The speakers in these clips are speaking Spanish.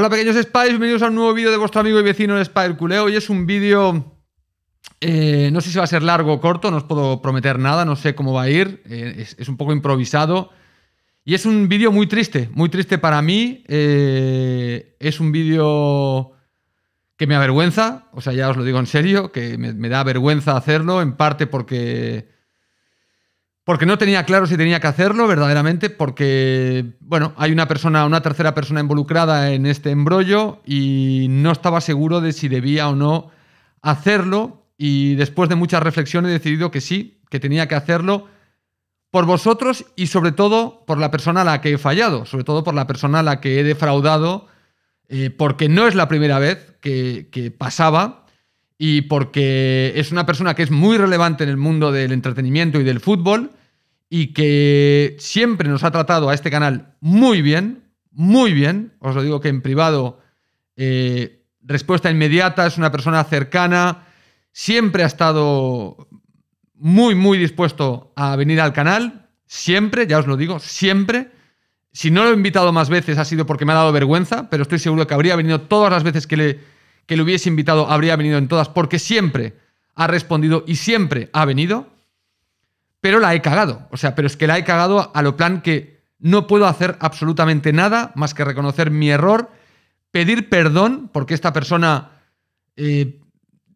Hola pequeños Spies, bienvenidos a un nuevo vídeo de vuestro amigo y vecino de Spy Culeo. Hoy es un vídeo, eh, no sé si va a ser largo o corto, no os puedo prometer nada, no sé cómo va a ir, eh, es, un poco improvisado. Y es un vídeo muy triste, muy triste para mí. Eh, es un vídeo que me avergüenza, o sea, ya os lo digo en serio, que me da vergüenza hacerlo, en parte porque porque no tenía claro si tenía que hacerlo verdaderamente, porque, bueno, hay una persona, una tercera persona involucrada en este embrollo y no estaba seguro de si debía o no hacerlo y después de muchas reflexiones he decidido que sí, que tenía que hacerlo por vosotros y sobre todo por la persona a la que he fallado, sobre todo por la persona a la que he defraudado, eh, porque no es la primera vez que pasaba y porque es una persona que es muy relevante en el mundo del entretenimiento y del fútbol y que siempre nos ha tratado a este canal muy bien, muy bien. Os lo digo que en privado, eh, respuesta inmediata, es una persona cercana, siempre ha estado muy, muy dispuesto a venir al canal, siempre, ya os lo digo, siempre. Si no lo he invitado más veces ha sido porque me ha dado vergüenza, pero estoy seguro que habría venido todas las veces que le, que le hubiese invitado, habría venido en todas, porque siempre ha respondido y siempre ha venido pero la he cagado. O sea, pero es que la he cagado a lo plan que no puedo hacer absolutamente nada más que reconocer mi error, pedir perdón, porque esta persona eh,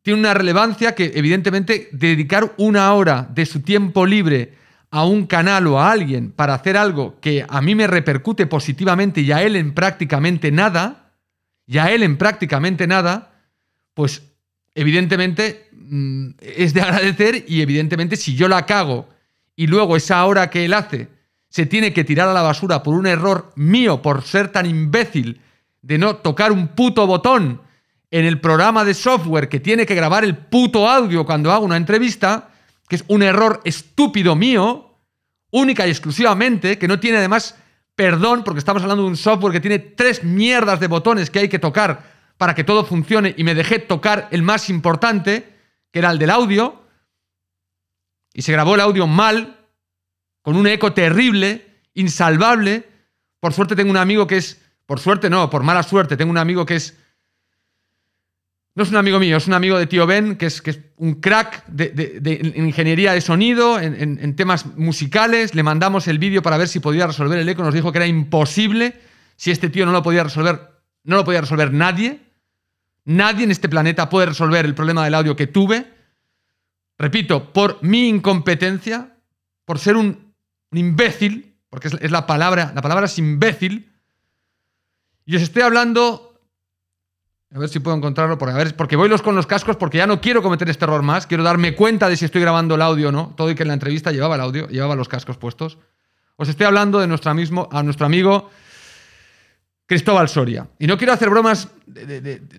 tiene una relevancia que evidentemente dedicar una hora de su tiempo libre a un canal o a alguien para hacer algo que a mí me repercute positivamente y a él en prácticamente nada, y a él en prácticamente nada, pues evidentemente mm, es de agradecer y evidentemente si yo la cago y luego esa hora que él hace se tiene que tirar a la basura por un error mío, por ser tan imbécil de no tocar un puto botón en el programa de software que tiene que grabar el puto audio cuando hago una entrevista, que es un error estúpido mío, única y exclusivamente, que no tiene además perdón, porque estamos hablando de un software que tiene tres mierdas de botones que hay que tocar para que todo funcione y me dejé tocar el más importante, que era el del audio, y se grabó el audio mal, con un eco terrible, insalvable. Por suerte tengo un amigo que es, por suerte no, por mala suerte, tengo un amigo que es... No es un amigo mío, es un amigo de tío Ben, que es, que es un crack de, ingeniería de sonido, en, temas musicales. Le mandamos el vídeo para ver si podía resolver el eco. Nos dijo que era imposible. Si este tío no lo podía resolver, no lo podía resolver nadie. Nadie en este planeta puede resolver el problema del audio que tuve repito, por mi incompetencia, por ser un, imbécil, porque es, la palabra, la palabra es imbécil, y os estoy hablando, a ver si puedo encontrarlo, porque, porque voy los con los cascos, porque ya no quiero cometer este error más, quiero darme cuenta de si estoy grabando el audio o no, todo y que en la entrevista llevaba el audio, llevaba los cascos puestos. Os estoy hablando de nuestro, mismo, a nuestro amigo Cristóbal Soria. Y no quiero hacer bromas,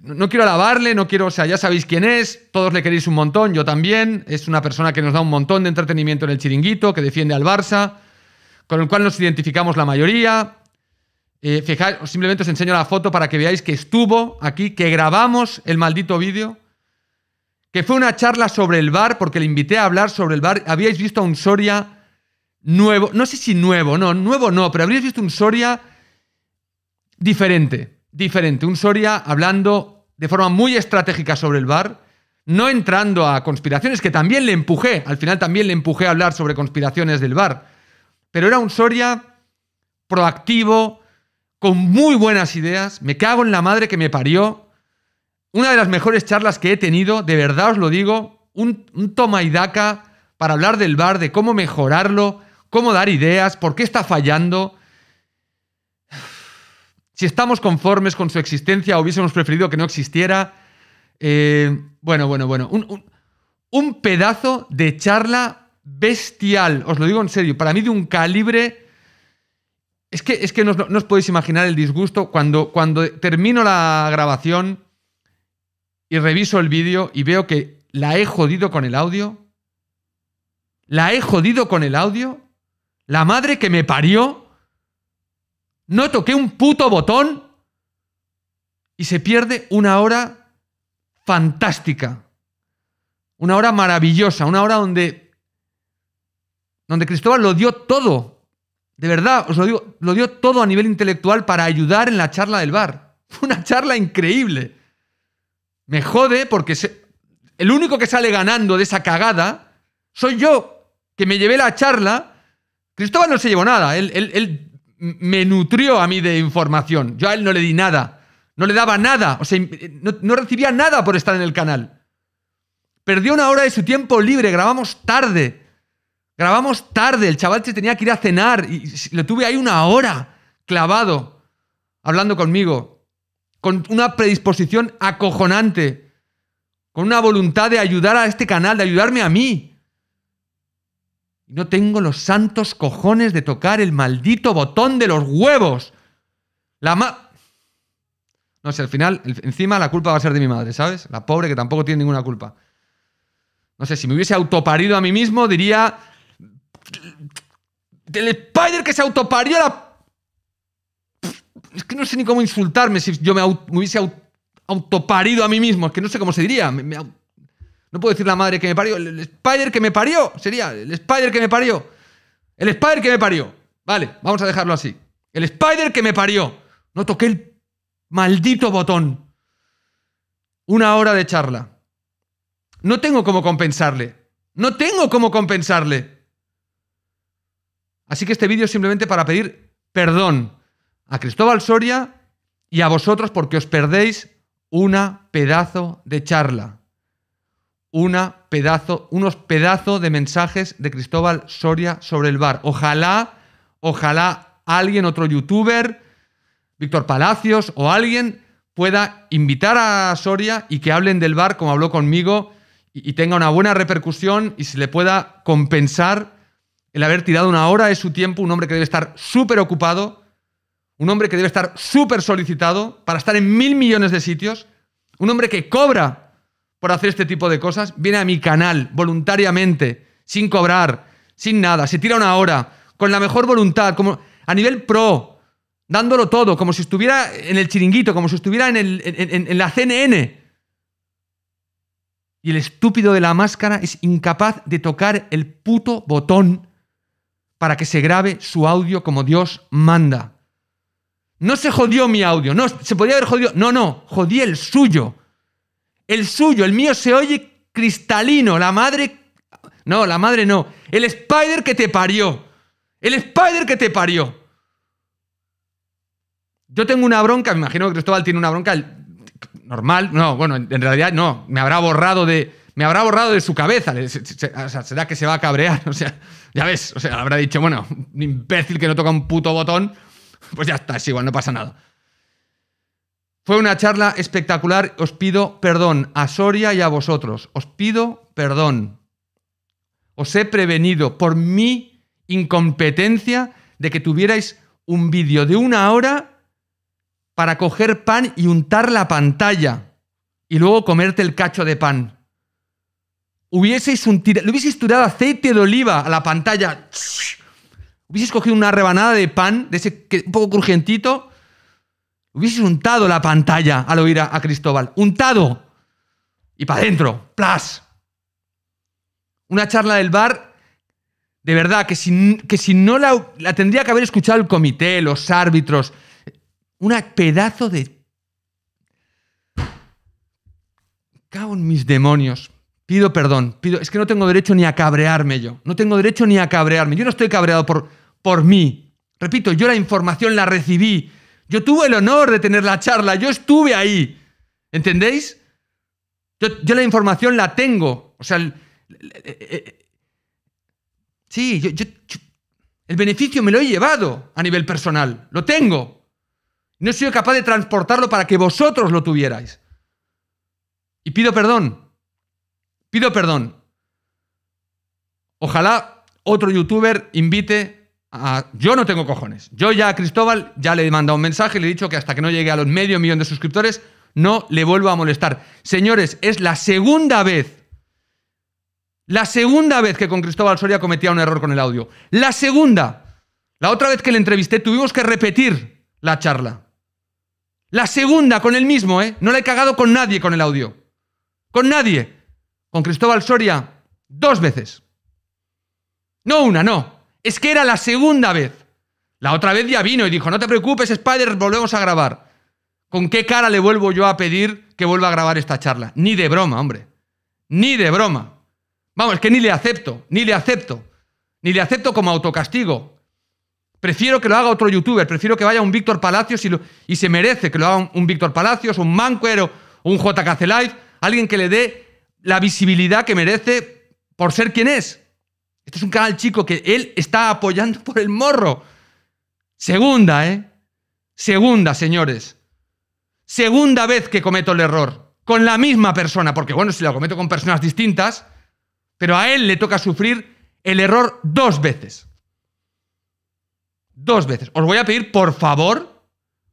no quiero alabarle, no quiero, o sea, ya sabéis quién es, todos le queréis un montón, yo también, es una persona que nos da un montón de entretenimiento en el chiringuito, que defiende al Barça, con el cual nos identificamos la mayoría. Eh, simplemente os enseño la foto para que veáis que estuvo aquí, que grabamos el maldito vídeo, que fue una charla sobre el bar, porque le invité a hablar sobre el bar, habíais visto a un Soria nuevo, no sé si nuevo, no, nuevo no, pero habríais visto un Soria diferente, diferente. Un Soria hablando de forma muy estratégica sobre el bar, no entrando a conspiraciones, que también le empujé, al final también le empujé a hablar sobre conspiraciones del bar, pero era un Soria proactivo, con muy buenas ideas, me cago en la madre que me parió, una de las mejores charlas que he tenido, de verdad os lo digo, un, un toma y daca para hablar del bar, de cómo mejorarlo, cómo dar ideas, por qué está fallando, si estamos conformes con su existencia, hubiésemos preferido que no existiera. Eh, bueno, bueno, bueno. Un, pedazo de charla bestial, os lo digo en serio, para mí de un calibre... Es que, es que no, os podéis imaginar el disgusto cuando, cuando termino la grabación y reviso el vídeo y veo que la he jodido con el audio. La he jodido con el audio. La madre que me parió. No toqué un puto botón y se pierde una hora fantástica. Una hora maravillosa, una hora donde donde Cristóbal lo dio todo. De verdad, os lo digo, lo dio todo a nivel intelectual para ayudar en la charla del bar. Fue una charla increíble. Me jode porque el único que sale ganando de esa cagada soy yo, que me llevé la charla. Cristóbal no se llevó nada, él me nutrió a mí de información. Yo a él no le di nada. No le daba nada. O sea, no, recibía nada por estar en el canal. Perdió una hora de su tiempo libre. Grabamos tarde. Grabamos tarde. El chaval se tenía que ir a cenar. Y lo tuve ahí una hora clavado hablando conmigo. Con una predisposición acojonante. Con una voluntad de ayudar a este canal, de ayudarme a mí. Y no tengo los santos cojones de tocar el maldito botón de los huevos. La ma... No sé, al final, encima la culpa va a ser de mi madre, ¿sabes? La pobre que tampoco tiene ninguna culpa. No sé, si me hubiese autoparido a mí mismo, diría... Del Spider que se autoparió la... Es que no sé ni cómo insultarme si yo me, hubiese autoparido a mí mismo. Es que no sé cómo se diría. Me, no puedo decir la madre que me parió. El, Spider que me parió. Sería el Spider que me parió. El Spider que me parió. Vale, vamos a dejarlo así. El Spider que me parió. No toqué el maldito botón. Una hora de charla. No tengo cómo compensarle. No tengo cómo compensarle. Así que este vídeo es simplemente para pedir perdón a Cristóbal Soria y a vosotros porque os perdéis una pedazo de charla una pedazo, unos pedazos de mensajes de Cristóbal Soria sobre el bar. Ojalá, ojalá alguien, otro youtuber, Víctor Palacios o alguien pueda invitar a Soria y que hablen del bar como habló conmigo y, y tenga una buena repercusión y se le pueda compensar el haber tirado una hora de su tiempo, un hombre que debe estar súper ocupado, un hombre que debe estar súper solicitado para estar en mil millones de sitios, un hombre que cobra por hacer este tipo de cosas, viene a mi canal voluntariamente, sin cobrar, sin nada, se tira una hora, con la mejor voluntad, como a nivel pro, dándolo todo, como si estuviera en el chiringuito, como si estuviera en, en la CNN. Y el estúpido de la máscara es incapaz de tocar el puto botón para que se grabe su audio como Dios manda. No se jodió mi audio, no, se podía haber jodido, no, no, jodí el suyo. El suyo, el mío se oye cristalino. La madre... No, la madre no. El Spider que te parió. El Spider que te parió. Yo tengo una bronca, me imagino que Cristóbal tiene una bronca normal. No, bueno, en realidad no. Me habrá borrado de, me habrá borrado de su cabeza. O sea, será que se va a cabrear. O sea, ya ves. O sea, habrá dicho, bueno, un imbécil que no toca un puto botón. Pues ya está, es igual, no pasa nada. Fue una charla espectacular. Os pido perdón a Soria y a vosotros. Os pido perdón. Os he prevenido por mi incompetencia de que tuvierais un vídeo de una hora para coger pan y untar la pantalla y luego comerte el cacho de pan. Hubieseis un hubieseis tirado aceite de oliva a la pantalla. Hubieseis cogido una rebanada de pan, de ese un poco crujientito, Hubiese untado la pantalla al oír a, Cristóbal. Untado. Y para adentro. Plas. Una charla del bar de verdad, que si, que si no la, tendría que haber escuchado el comité, los árbitros. Una pedazo de. Cago en mis demonios. Pido perdón. Pido, es que no tengo derecho ni a cabrearme yo. No tengo derecho ni a cabrearme. Yo no estoy cabreado por, por mí. Repito, yo la información la recibí yo tuve el honor de tener la charla, yo estuve ahí. ¿Entendéis? Yo, la información la tengo. O sea, eh, eh, sí, el beneficio me lo he llevado a nivel personal, lo tengo. No he sido capaz de transportarlo para que vosotros lo tuvierais. Y pido perdón, pido perdón. Ojalá otro youtuber invite yo no tengo cojones. Yo ya a Cristóbal ya le he mandado un mensaje, le he dicho que hasta que no llegue a los medio millón de suscriptores no le vuelvo a molestar. Señores, es la segunda vez. La segunda vez que con Cristóbal Soria cometía un error con el audio. La segunda. La otra vez que le entrevisté tuvimos que repetir la charla. La segunda con él mismo, ¿eh? No le he cagado con nadie con el audio. Con nadie. Con Cristóbal Soria, dos veces. No una, no. Es que era la segunda vez. La otra vez ya vino y dijo, no te preocupes, Spider, volvemos a grabar. ¿Con qué cara le vuelvo yo a pedir que vuelva a grabar esta charla? Ni de broma, hombre. Ni de broma. Vamos, es que ni le acepto, ni le acepto. Ni le acepto como autocastigo. Prefiero que lo haga otro youtuber, prefiero que vaya un Víctor Palacios y, se merece que lo haga un, Víctor Palacios, un Manquero, un JKC Live, alguien que le dé la visibilidad que merece por ser quien es. Este es un canal chico que él está apoyando por el morro. Segunda, ¿eh? Segunda, señores. Segunda vez que cometo el error. Con la misma persona, porque bueno, si lo cometo con personas distintas, pero a él le toca sufrir el error dos veces. Dos veces. Os voy a pedir, por favor,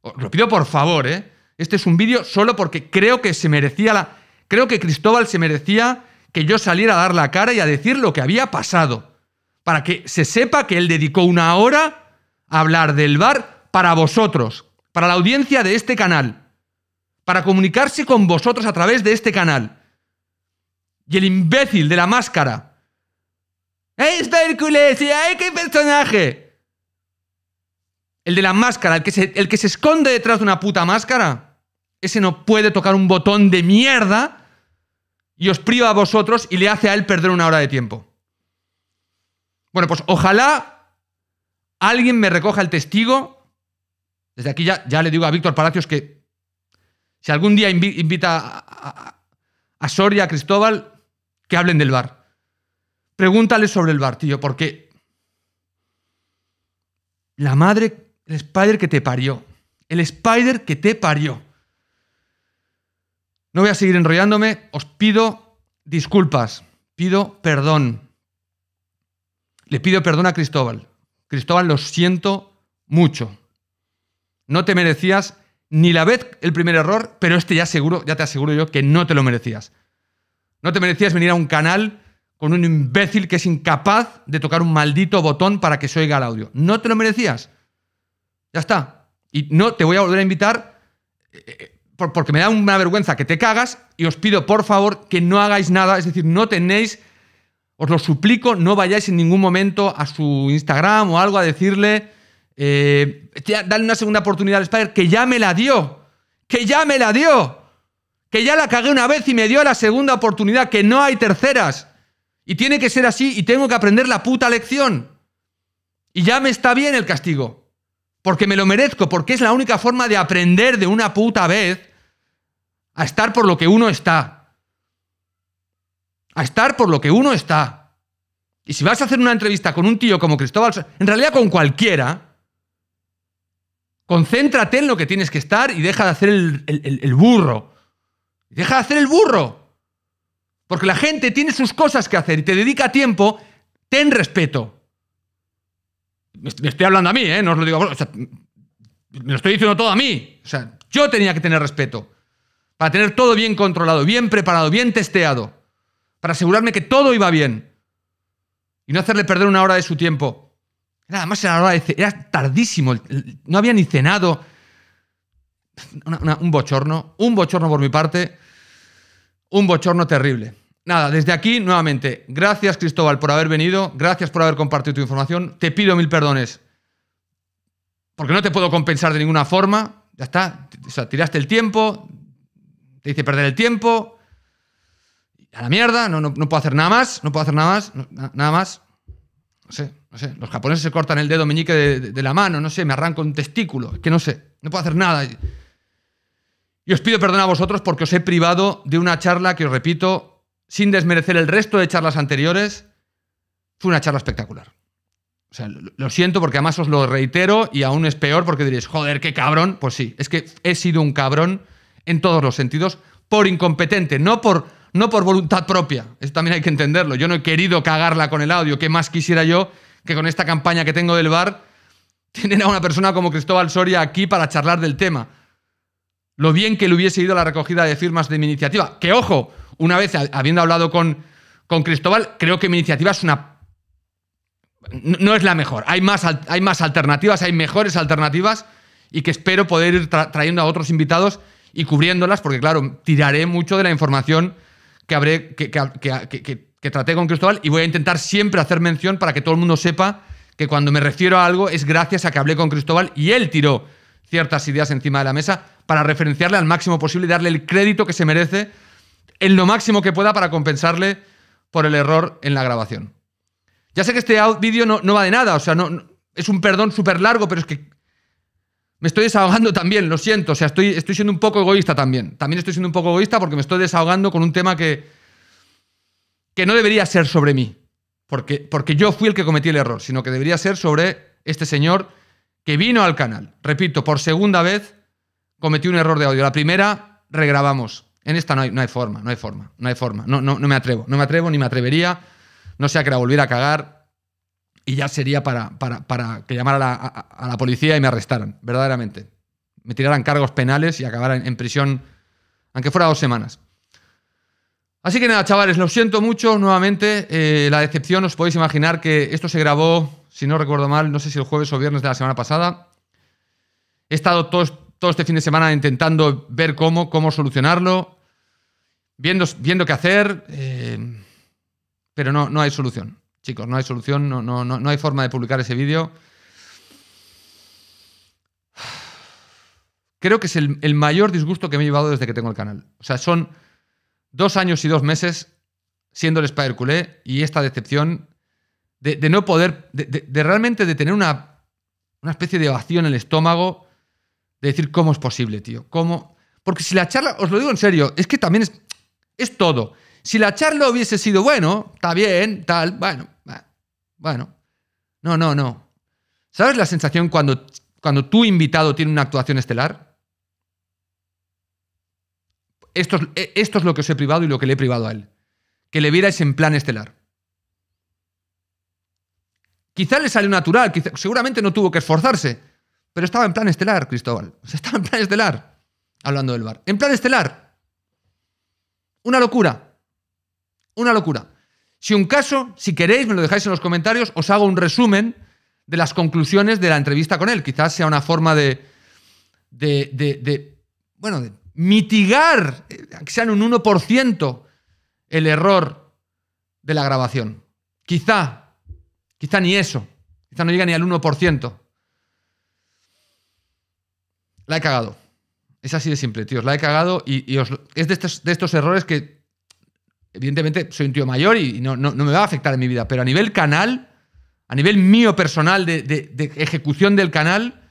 os lo pido por favor, ¿eh? Este es un vídeo solo porque creo que se merecía la... Creo que Cristóbal se merecía que yo saliera a dar la cara y a decir lo que había pasado, para que se sepa que él dedicó una hora a hablar del bar para vosotros, para la audiencia de este canal, para comunicarse con vosotros a través de este canal. Y el imbécil de la máscara. ¡Es Hércules! ¡Y qué personaje! El de la máscara, que, el que se esconde detrás de una puta máscara. Ese no puede tocar un botón de mierda y os priva a vosotros y le hace a él perder una hora de tiempo. Bueno, pues ojalá alguien me recoja el testigo. Desde aquí ya, ya le digo a Víctor Palacios que si algún día invita a, a Soria, a Cristóbal, que hablen del bar. Pregúntale sobre el bar, tío, porque la madre, el Spider que te parió, el Spider que te parió. No voy a seguir enrollándome, os pido disculpas, pido perdón. Le pido perdón a Cristóbal. Cristóbal, lo siento mucho. No te merecías ni la vez el primer error, pero este ya seguro, ya te aseguro yo que no te lo merecías. No te merecías venir a un canal con un imbécil que es incapaz de tocar un maldito botón para que se oiga el audio. No te lo merecías. Ya está. Y no te voy a volver a invitar eh, eh, porque me da una vergüenza que te cagas y os pido por favor que no hagáis nada, es decir, no tenéis, os lo suplico, no vayáis en ningún momento a su Instagram o algo a decirle, eh, dale una segunda oportunidad al Spider, que ya me la dio, que ya me la dio, que ya la cagué una vez y me dio la segunda oportunidad, que no hay terceras. Y tiene que ser así y tengo que aprender la puta lección. Y ya me está bien el castigo porque me lo merezco, porque es la única forma de aprender de una puta vez a estar por lo que uno está. A estar por lo que uno está. Y si vas a hacer una entrevista con un tío como Cristóbal, en realidad con cualquiera, concéntrate en lo que tienes que estar y deja de hacer el, el burro. Deja de hacer el burro. Porque la gente tiene sus cosas que hacer y te dedica tiempo, ten respeto me estoy hablando a mí, ¿eh? No os lo digo me lo estoy diciendo todo a mí. O sea, yo tenía que tener respeto. Para tener todo bien controlado, bien preparado, bien testeado. Para asegurarme que todo iba bien. Y no hacerle perder una hora de su tiempo. más era, la hora de era tardísimo. No había ni cenado. un bochorno. Un bochorno por mi parte. Un bochorno terrible. Nada, desde aquí nuevamente, gracias Cristóbal por haber venido, gracias por haber compartido tu información, te pido mil perdones porque no te puedo compensar de ninguna forma, ya está, o sea, tiraste el tiempo, te hice perder el tiempo, a la mierda, no, no, puedo hacer nada más, no puedo hacer nada más, nada más, no sé, no sé, los japoneses se cortan el dedo meñique de, la mano, no sé, me arranco un testículo, que no sé, no puedo hacer nada. Y os pido perdón a vosotros porque os he privado de una charla que, os repito, sin desmerecer el resto de charlas anteriores, fue una charla espectacular. lo siento porque además os lo reitero y aún es peor porque diréis, joder, qué cabrón. Pues sí, es que he sido un cabrón en todos los sentidos por incompetente, no por, no por voluntad propia. Eso también hay que entenderlo. Yo no he querido cagarla con el audio. ¿Qué más quisiera yo que con esta campaña que tengo del bar tener a una persona como Cristóbal Soria aquí para charlar del tema? lo bien que le hubiese ido la recogida de firmas de mi iniciativa. Que ojo, una vez habiendo hablado con, con Cristóbal, creo que mi iniciativa es una... No es la mejor. Hay más, hay más alternativas, hay mejores alternativas y que espero poder ir trayendo a otros invitados y cubriéndolas, porque claro, tiraré mucho de la información que, habré, que, que, que traté con Cristóbal y voy a intentar siempre hacer mención para que todo el mundo sepa que cuando me refiero a algo es gracias a que hablé con Cristóbal y él tiró ciertas ideas encima de la mesa para referenciarle al máximo posible y darle el crédito que se merece en lo máximo que pueda para compensarle por el error en la grabación. Ya sé que este vídeo no, va de nada, o sea, no, es un perdón súper largo, pero es que me estoy desahogando también, lo siento, o sea, estoy, estoy siendo un poco egoísta también. También estoy siendo un poco egoísta porque me estoy desahogando con un tema que, que no debería ser sobre mí, porque, porque yo fui el que cometí el error, sino que debería ser sobre este señor que vino al canal, repito, por segunda vez cometí un error de audio. La primera, regrabamos. En esta no hay, no hay forma, no hay forma, no hay forma. No, no, me atrevo, no me atrevo ni me atrevería. No sea que la volviera a cagar y ya sería para, para, que llamara a la, policía y me arrestaran, verdaderamente. Me tiraran cargos penales y acabaran en, prisión, aunque fuera dos semanas. Así que nada, chavales, lo siento mucho nuevamente. Eh, la decepción, os podéis imaginar que esto se grabó, si no recuerdo mal, no sé si el jueves o viernes de la semana pasada. He estado todos todo este fin de semana intentando ver cómo, cómo solucionarlo, viendo, viendo qué hacer, eh, pero no, no hay solución. Chicos, no hay solución, no, no, no, hay forma de publicar ese vídeo. Creo que es el, mayor disgusto que me he llevado desde que tengo el canal. O sea, son dos años y dos meses siendo el Spider culé y esta decepción de, no poder, de, realmente de tener una, una especie de vacío en el estómago de decir cómo es posible, tío. Cómo... Porque si la charla, os lo digo en serio, es que también es, es todo. Si la charla hubiese sido, bueno, está bien, tal, bueno, bueno. No, no, no. ¿Sabes la sensación cuando, cuando tu invitado tiene una actuación estelar? Esto es, e, esto es lo que os he privado y lo que le he privado a él. Que le vierais en plan estelar. Quizá le salió natural, seguramente no tuvo que esforzarse pero estaba en plan estelar, Cristóbal. Estaba en plan estelar. Hablando del bar. En plan estelar. Una locura. Una locura. Si un caso, si queréis, me lo dejáis en los comentarios, os hago un resumen de las conclusiones de la entrevista con él. Quizás sea una forma de. de. de, bueno, de mitigar, eh, que en un 1% el error de la grabación. Quizá, quizá ni eso, quizá no llega ni al 1% la he cagado. Es así de simple, tío. La he cagado y, es de estos, errores que, evidentemente, soy un tío mayor y no, me va a afectar en mi vida, pero a nivel canal, a nivel mío personal de, ejecución del canal,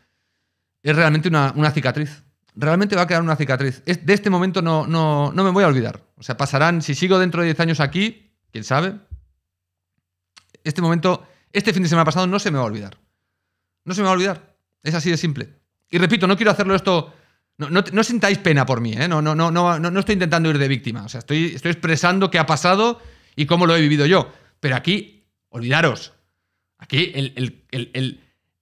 es realmente una, cicatriz. Realmente va a quedar una cicatriz. de este momento no, no, no me voy a olvidar. O sea, pasarán, si sigo dentro de 10 años aquí, quién sabe, este momento, este fin de semana pasado no se me va a olvidar. No se me va a olvidar. Es así de simple. Y repito, no quiero hacerlo esto. No, no, sintáis pena por mí, ¿eh? no, no, no, no, no estoy intentando ir de víctima. O sea, estoy, estoy expresando qué ha pasado y cómo lo he vivido yo. Pero aquí, olvidaros. Aquí el,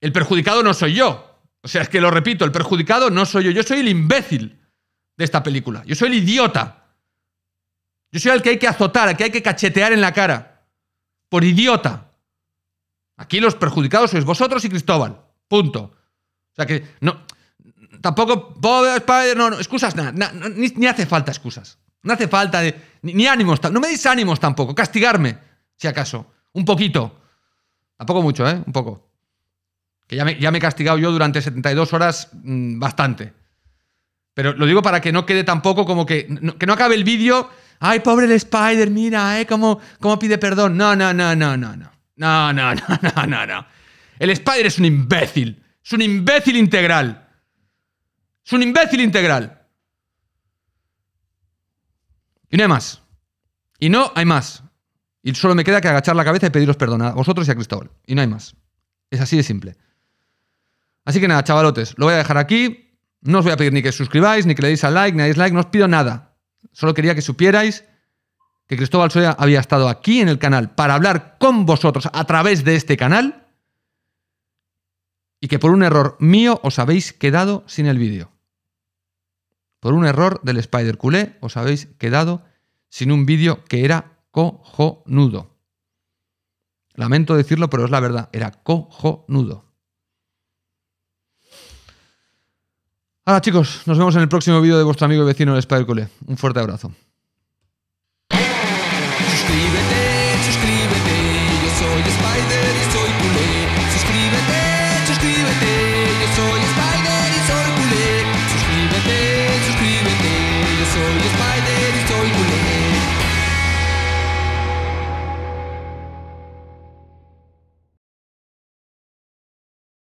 el perjudicado no soy yo. O sea, es que lo repito, el perjudicado no soy yo. Yo soy el imbécil de esta película. Yo soy el idiota. Yo soy el que hay que azotar, el que hay que cachetear en la cara. Por idiota. Aquí los perjudicados sois vosotros y Cristóbal. Punto. O sea que no. Tampoco. No, no excusas ni, ni, hace falta excusas. No hace falta. De, ni, ánimos. No me deis ánimos tampoco. Castigarme, si acaso. Un poquito. Tampoco mucho, ¿eh? Un poco. Que ya me, ya me he castigado yo durante 72 horas mm, bastante. Pero lo digo para que no quede tampoco como que. que no acabe el vídeo. Ay, pobre el Spider, mira, ¿eh? ¿Cómo, cómo pide perdón? no, no, no, no, no. No, no, no, no, no, no. El Spider es un imbécil. Es un imbécil integral. Es un imbécil integral. Y no hay más. Y no hay más. Y solo me queda que agachar la cabeza y pediros perdón a vosotros y a Cristóbal. Y no hay más. Es así de simple. Así que nada, chavalotes, lo voy a dejar aquí. No os voy a pedir ni que suscribáis, ni que le deis al like, ni a dislike, no os pido nada. Solo quería que supierais que Cristóbal Soya había estado aquí en el canal para hablar con vosotros a través de este canal y que por un error mío os habéis quedado sin el vídeo. Por un error del Spider Culé os habéis quedado sin un vídeo que era cojonudo. Lamento decirlo, pero es la verdad, era cojonudo. Ahora chicos, nos vemos en el próximo vídeo de vuestro amigo y vecino el Spider Culé. Un fuerte abrazo.